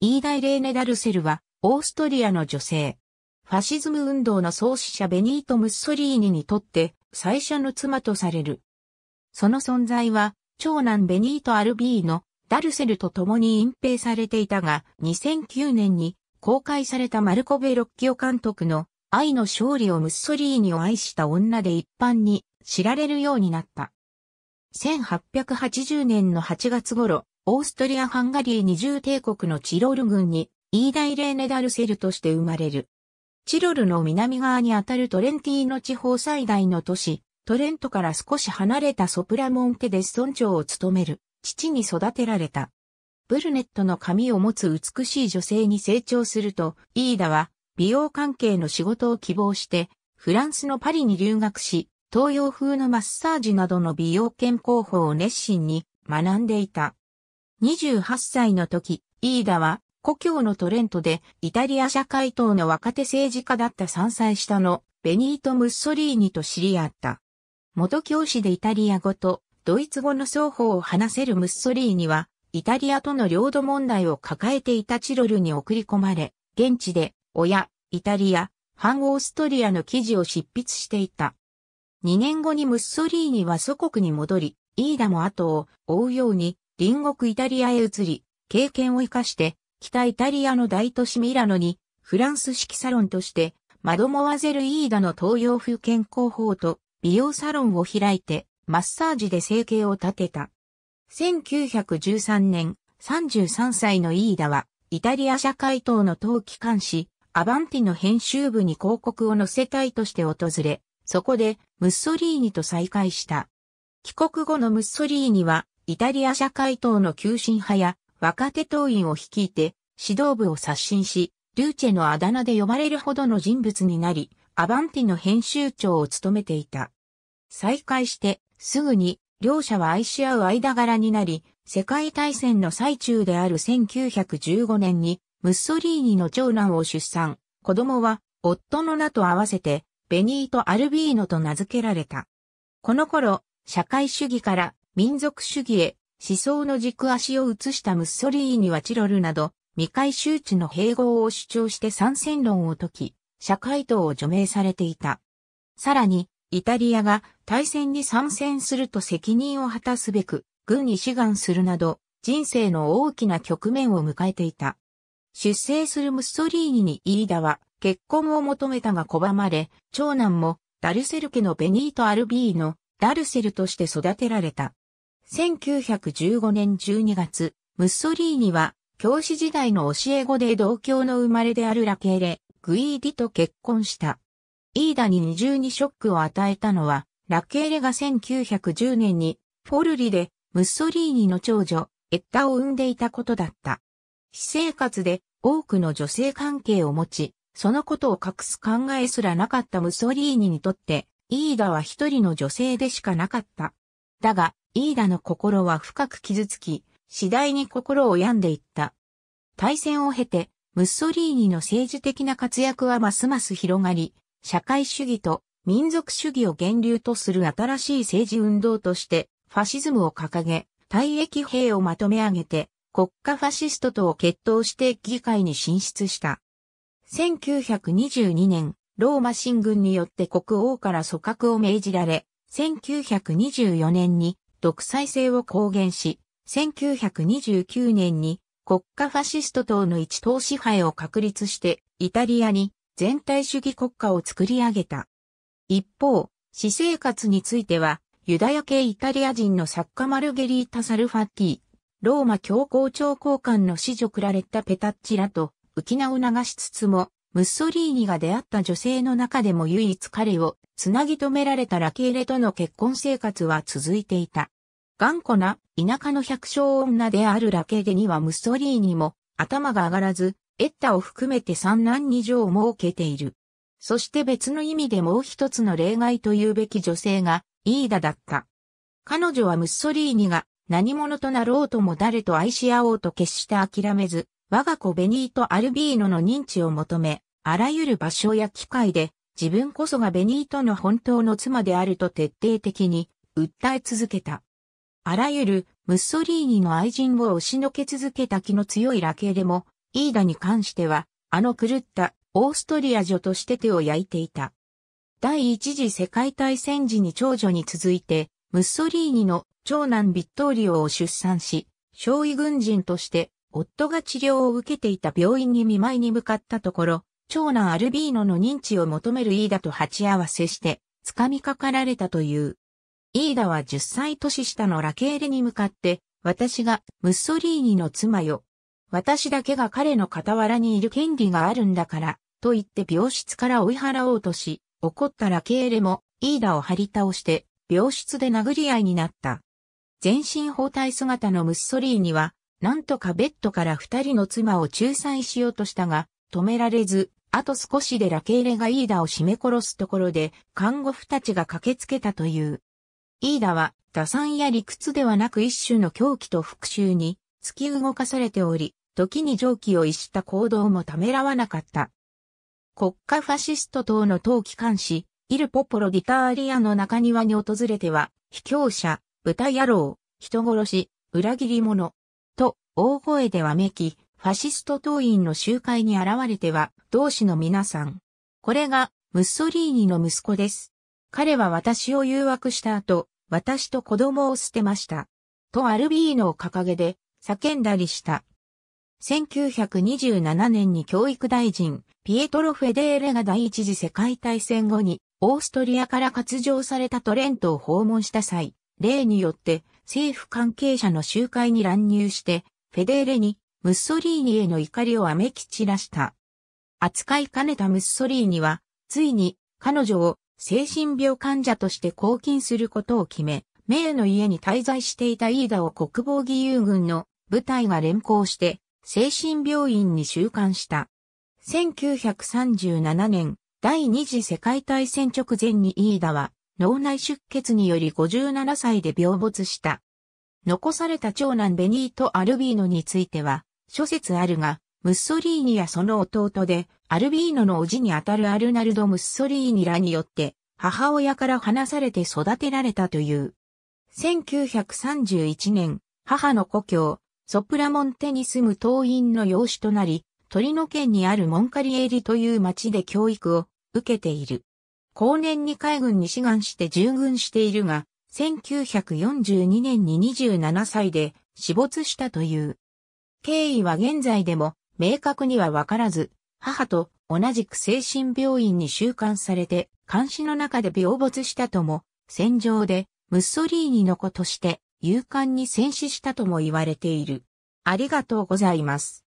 イーダイレーネ・ダルセルは、オーストリアの女性。ファシズム運動の創始者ベニート・ムッソリーニにとって最初の妻とされる。その存在は、長男ベニート・アルビーのダルセルと共に隠蔽されていたが、2009年に公開されたマルコ・ベロッキオ監督の愛の勝利をムッソリーニを愛した女で一般に知られるようになった。1880年の8月頃、オーストリア・ハンガリー二重帝国のチロル軍に、イーダイレーネダルセルとして生まれる。チロルの南側にあたるトレンティーノ地方最大の都市、トレントから少し離れたソプラモンテス村長を務める、父に育てられた。ブルネットの髪を持つ美しい女性に成長すると、イーダは、美容関係の仕事を希望して、フランスのパリに留学し、東洋風のマッサージなどの美容健康法を熱心に学んでいた。28歳の時、イーダは故郷のトレントでイタリア社会党の若手政治家だった3歳下のベニート・ムッソリーニと知り合った。元教師でイタリア語とドイツ語の双方を話せるムッソリーニはイタリアとの領土問題を抱えていたチロルに送り込まれ、現地で親、イタリア、反オーストリアの記事を執筆していた。2年後にムッソリーニは祖国に戻り、イーダも後を追うように隣国イタリアへ移り、経験を活かして、北イタリアの大都市ミラノに、フランス式サロンとして、マドモワゼル・イーダの東洋風健康法と美容サロンを開いて、マッサージで生計を立てた。1913年、33歳のイーダは、イタリア社会党の党機関紙、アバンティの編集部に広告を載せたいとして訪れ、そこで、ムッソリーニと再会した。帰国後のムッソリーニは、イタリア社会党の急進派や若手党員を率いて指導部を刷新し、ルーチェのあだ名で呼ばれるほどの人物になり、アバンティの編集長を務めていた。再開してすぐに両者は愛し合う間柄になり、世界大戦の最中である1915年にムッソリーニの長男を出産、子供は夫の名と合わせてベニート・アルビーノと名付けられた。この頃、社会主義から民族主義へ思想の軸足を移したムッソリーニはチロルなど未開周知の併合を主張して参戦論を解き、社会党を除名されていた。さらに、イタリアが大戦に参戦すると責任を果たすべく、軍に志願するなど、人生の大きな局面を迎えていた。出生するムッソリーニにイーダは結婚を求めたが拒まれ、長男もダルセル家のベニート・アルビーのダルセルとして育てられた。1915年12月、ムッソリーニは、教師時代の教え子で同郷の生まれであるラケーレ、グイーディと結婚した。イーダに二重にショックを与えたのは、ラケーレが1910年に、フォルリで、ムッソリーニの長女、エッタを産んでいたことだった。私生活で多くの女性関係を持ち、そのことを隠す考えすらなかったムッソリーニにとって、イーダは一人の女性でしかなかった。だが、イーダの心は深く傷つき、次第に心を病んでいった。大戦を経て、ムッソリーニの政治的な活躍はますます広がり、社会主義と民族主義を源流とする新しい政治運動として、ファシズムを掲げ、退役兵をまとめ上げて、国家ファシストとを決闘して議会に進出した。1922年、ローマ進軍によって国王から組閣を命じられ、1924年に独裁制を公言し、1929年に国家ファシスト党の一党支配を確立してイタリアに全体主義国家を作り上げた。一方、私生活についてはユダヤ系イタリア人の作家マルゲリータ・サルファッティ、ローマ教皇長交換の子女くられたペタッチらと浮き名を流しつつも、ムッソリーニが出会った女性の中でも唯一彼をつなぎ止められたラケーレとの結婚生活は続いていた。頑固な田舎の百姓女であるラケデにはムッソリーニも頭が上がらず、エッタを含めて三男二女を設けている。そして別の意味でもう一つの例外というべき女性がイーダだった。彼女はムッソリーニが何者となろうとも誰と愛し合おうと決して諦めず、我が子ベニート・アルビーノの認知を求め、あらゆる場所や機会で自分こそがベニートの本当の妻であると徹底的に訴え続けた。あらゆるムッソリーニの愛人を押しのけ続けた気の強いラケーレも、イーダに関しては、あの狂ったオーストリア女として手を焼いていた。第一次世界大戦時に長女に続いて、ムッソリーニの長男ビットーリオを出産し、少尉軍人として夫が治療を受けていた病院に見舞いに向かったところ、長男アルビーノの認知を求めるイーダと鉢合わせして、掴みかかられたという。イーダは10歳年下のラケーレに向かって、私がムッソリーニの妻よ。私だけが彼の傍らにいる権利があるんだから、と言って病室から追い払おうとし、怒ったラケーレもイーダを張り倒して、病室で殴り合いになった。全身包帯姿のムッソリーニは、なんとかベッドから二人の妻を仲裁しようとしたが、止められず、あと少しでラケーレがイーダを絞め殺すところで、看護婦たちが駆けつけたという。イーダは打算や理屈ではなく一種の狂気と復讐に突き動かされており、時に常軌を逸した行動もためらわなかった。国家ファシスト党の党機関紙、イルポポロディターリアの中庭に訪れては、卑怯者、豚野郎、人殺し、裏切り者、と、大声でわめき、ファシスト党員の集会に現れては、同志の皆さん。これが、ムッソリーニの息子です。彼は私を誘惑した後、私と子供を捨てました。とアルビーノを掲げで叫んだりした。1927年に教育大臣、ピエトロ・フェデーレが第一次世界大戦後に、オーストリアから割譲されたトレントを訪問した際、例によって政府関係者の集会に乱入して、フェデーレにムッソリーニへの怒りをあめき散らした。扱いかねたムッソリーニは、ついに彼女を精神病患者として拘禁することを決め、名の家に滞在していたイーダを国防義勇軍の部隊が連行して、精神病院に収監した。1937年、第二次世界大戦直前にイーダは、脳内出血により57歳で病没した。残された長男ベニート・アルビーノについては、諸説あるが、ムッソリーニやその弟で、アルビーノの叔父にあたるアルナルド・ムッソリーニらによって、母親から離されて育てられたという。1931年、母の故郷、ソプラモンテに住む党員の養子となり、鳥の県にあるモンカリエリという町で教育を受けている。後年に海軍に志願して従軍しているが、1942年に27歳で死没したという。経緯は現在でも明確にはわからず、母と同じく精神病院に収監されて、監視の中で病没したとも、戦場でムッソリーニの子として勇敢に戦死したとも言われている。ありがとうございます。